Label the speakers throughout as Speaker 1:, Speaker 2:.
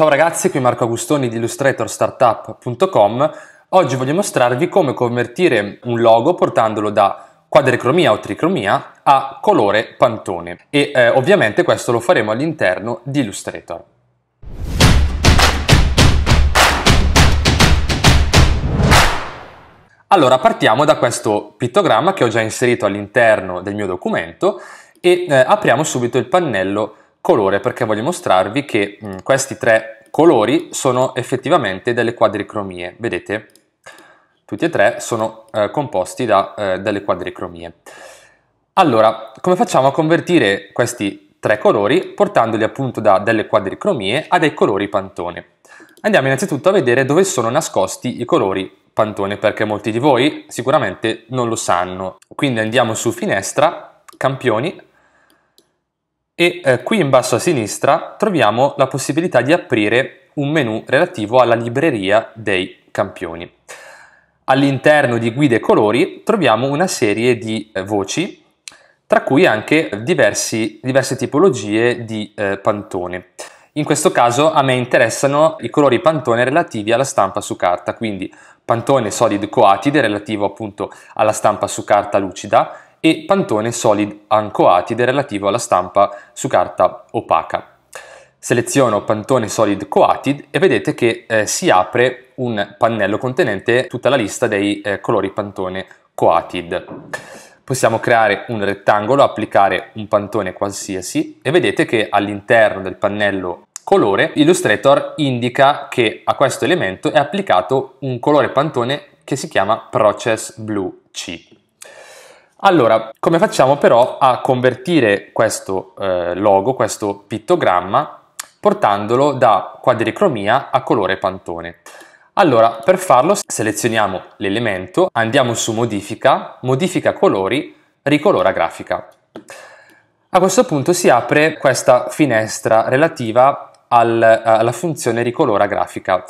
Speaker 1: Ciao ragazzi, qui Marco Agustoni di illustratorstartup.com. Oggi voglio mostrarvi come convertire un logo portandolo da quadricromia o tricromia a colore pantone e eh, ovviamente questo lo faremo all'interno di Illustrator. Allora partiamo da questo pittogramma che ho già inserito all'interno del mio documento e eh, apriamo subito il pannello colore perché voglio mostrarvi che mh, mm, questi tre colori sono effettivamente delle quadricromie, vedete? Tutti e tre sono eh, composti da eh, delle quadricromie. Allora, come facciamo a convertire questi tre colori portandoli appunto da delle quadricromie a dei colori pantone? Andiamo innanzitutto a vedere dove sono nascosti i colori pantone perché molti di voi sicuramente non lo sanno. Quindi andiamo su finestra, campioni, e eh, qui in basso a sinistra troviamo la possibilità di aprire un menu relativo alla libreria dei campioni. All'interno di guide colori troviamo una serie di eh, voci, tra cui anche diversi, diverse tipologie di eh, pantone. In questo caso a me interessano i colori pantone relativi alla stampa su carta, quindi pantone solid coatide relativo appunto alla stampa su carta lucida, e pantone solid uncoated relativo alla stampa su carta opaca. Seleziono pantone solid coated e vedete che eh, si apre un pannello contenente tutta la lista dei eh, colori pantone coated. Possiamo creare un rettangolo, applicare un pantone qualsiasi e vedete che all'interno del pannello colore Illustrator indica che a questo elemento è applicato un colore pantone che si chiama Process Blue C. Allora, come facciamo però a convertire questo eh, logo, questo pittogramma, portandolo da quadricromia a colore pantone? Allora, per farlo selezioniamo l'elemento, andiamo su modifica, modifica colori, ricolora grafica. A questo punto si apre questa finestra relativa al, alla funzione ricolora grafica.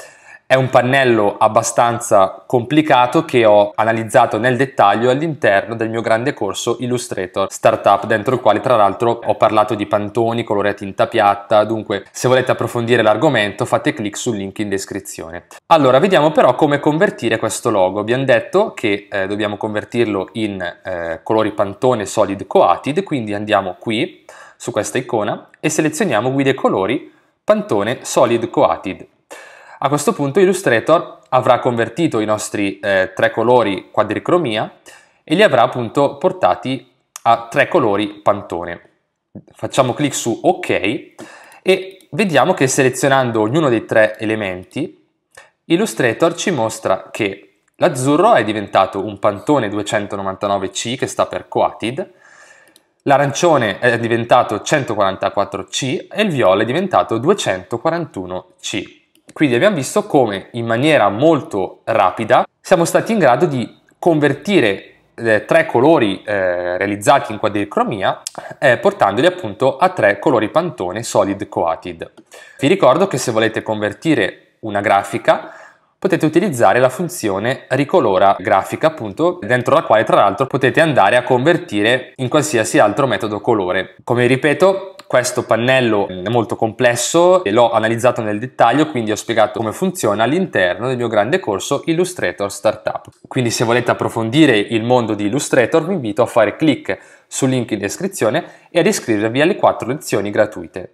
Speaker 1: È un pannello abbastanza complicato che ho analizzato nel dettaglio all'interno del mio grande corso Illustrator Startup, dentro il quale tra l'altro ho parlato di pantoni, colore a tinta piatta, dunque se volete approfondire l'argomento fate clic sul link in descrizione. Allora, vediamo però come convertire questo logo. Abbiamo detto che eh, dobbiamo convertirlo in eh, colori pantone solid coated, quindi andiamo qui su questa icona e selezioniamo guide colori pantone solid coated. A questo punto Illustrator avrà convertito i nostri eh, tre colori quadricromia e li avrà appunto portati a tre colori pantone. Facciamo clic su OK e vediamo che selezionando ognuno dei tre elementi Illustrator ci mostra che l'azzurro è diventato un pantone 299C che sta per Coated, l'arancione è diventato 144C e il viola è diventato 241C. Quindi abbiamo visto come in maniera molto rapida siamo stati in grado di convertire eh, tre colori eh, realizzati in quadricromia eh, portandoli appunto a tre colori pantone solid coated. Vi ricordo che se volete convertire una grafica potete utilizzare la funzione ricolora grafica appunto dentro la quale tra l'altro potete andare a convertire in qualsiasi altro metodo colore come ripeto questo pannello è molto complesso e l'ho analizzato nel dettaglio quindi ho spiegato come funziona all'interno del mio grande corso Illustrator Startup quindi se volete approfondire il mondo di Illustrator vi invito a fare clic sul link in descrizione e ad iscrivervi alle 4 lezioni gratuite